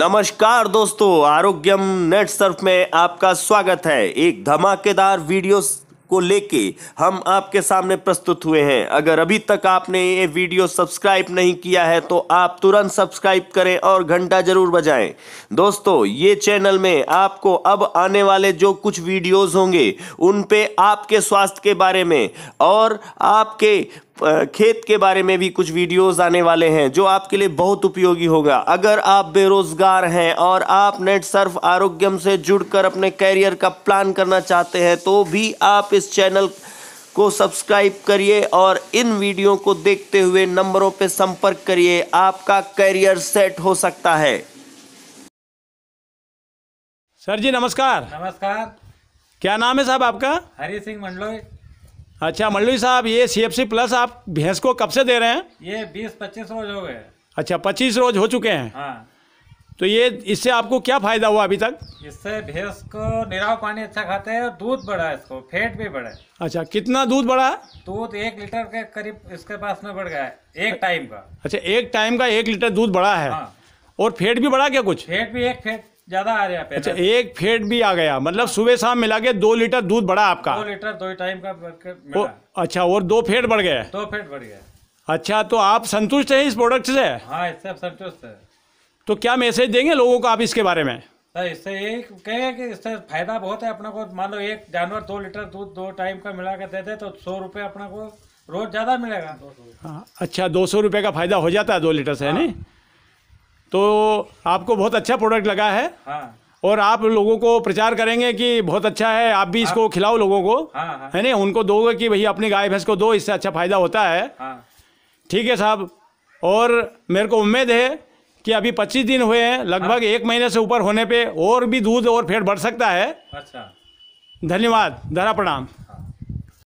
नमस्कार दोस्तों आरोग्यम net Surf में आपका स्वागत है एक धमाकेदार वीडियो को लेके हम आपके सामने प्रस्तुत हुए हैं अगर अभी तक आपने ये वीडियो सब्सक्राइब नहीं किया है तो आप तुरंत सब्सक्राइब करें और घंटा जरूर बजाएं दोस्तों ये चैनल में आपको अब आने वाले जो कुछ वीडियोस होंगे उन पे आपके स्वास्थ्य के बारे में और आपके खेत के बारे में भी कुछ वीडियोस आने वाले हैं जो आपके लिए बहुत उपयोगी होगा अगर आप बेरोजगार हैं और आप नेट सर्फ आरोग्यम से जुड़कर अपने कैरियर का प्लान करना चाहते हैं तो भी आप इस चैनल को सब्सक्राइब करिए और इन वीडियो को देखते हुए नंबरों पर संपर्क करिए आपका कैरियर सेट हो सकता है सर जी नमस्कार नमस्कार क्या नाम है साहब आपका हरी सिंह मंडलोई अच्छा मल्लू साहब ये सी प्लस आप भैंस को कब से दे रहे हैं ये बीस पच्चीस रोज हो गए अच्छा पच्चीस रोज हो चुके हैं हाँ। तो ये इससे आपको क्या फायदा हुआ अभी तक इससे भैंस को निराव पानी अच्छा खाते हैं और दूध बढ़ा इसको फेट भी बढ़ा अच्छा कितना दूध बढ़ा दूध एक लीटर के करीब इसके पास में बढ़ गया है एक टाइम का अच्छा एक टाइम का एक लीटर दूध बढ़ा है हाँ। और फेट भी बढ़ा क्या कुछ फेट भी एक फेट ज्यादा आ रहा है अच्छा एक फेट भी आ गया मतलब सुबह शाम मिला के दो लीटर दूध बढ़ा आपका दो लीटर दो टाइम का मिला। अच्छा और दो फेट बढ़ गए दो फेट बढ़ गया अच्छा तो आप संतुष्ट हैं इस प्रोडक्ट से हाँ इससे संतुष्ट है तो क्या मैसेज देंगे लोगों को आप इसके बारे में सर इससे यही कहेंगे कि इससे फायदा बहुत है अपना को मान लो एक जानवर दो लीटर दूध दो टाइम का मिला के दे दे तो सौ रुपये अपना को रोज ज़्यादा मिलेगा दो हाँ, सौ अच्छा दो सौ रुपये का फायदा हो जाता है दो लीटर से है हाँ। नहीं तो आपको बहुत अच्छा प्रोडक्ट लगा है हाँ। और आप लोगों को प्रचार करेंगे कि बहुत अच्छा है आप भी इसको हाँ। खिलाओ लोगों को हाँ, है ना उनको दोगे कि भैया अपनी गाय भैंस को दो इससे अच्छा फ़ायदा होता है ठीक है साहब और मेरे को उम्मीद है कि अभी पच्चीस दिन हुए हैं लगभग एक महीने से ऊपर होने पे और भी दूध और फेट बढ़ सकता है अच्छा धन्यवाद धरा प्रणाम